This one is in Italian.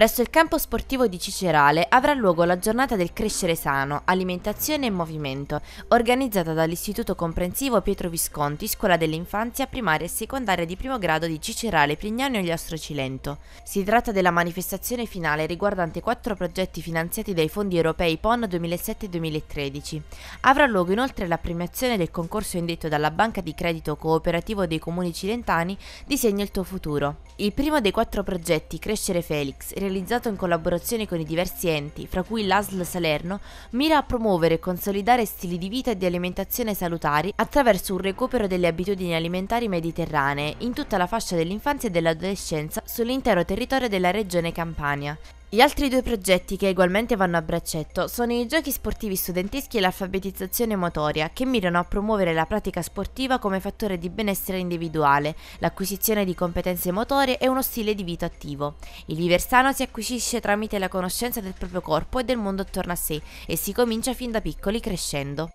Presso il campo sportivo di Cicerale avrà luogo la giornata del crescere sano, alimentazione e movimento, organizzata dall'Istituto Comprensivo Pietro Visconti, Scuola dell'Infanzia, Primaria e Secondaria di primo grado di Cicerale, Prignano e Cilento. Si tratta della manifestazione finale riguardante quattro progetti finanziati dai fondi europei PON 2007-2013. Avrà luogo inoltre la premiazione del concorso indetto dalla Banca di Credito Cooperativo dei Comuni Cilentani Disegna il tuo futuro. Il primo dei quattro progetti, Crescere Felix, realizzato in collaborazione con i diversi enti, fra cui l'ASL Salerno, mira a promuovere e consolidare stili di vita e di alimentazione salutari attraverso un recupero delle abitudini alimentari mediterranee in tutta la fascia dell'infanzia e dell'adolescenza sull'intero territorio della regione Campania. Gli altri due progetti che ugualmente vanno a braccetto sono i giochi sportivi studenteschi e l'alfabetizzazione motoria, che mirano a promuovere la pratica sportiva come fattore di benessere individuale, l'acquisizione di competenze motorie e uno stile di vita attivo. Il diversano si acquisisce tramite la conoscenza del proprio corpo e del mondo attorno a sé e si comincia fin da piccoli crescendo.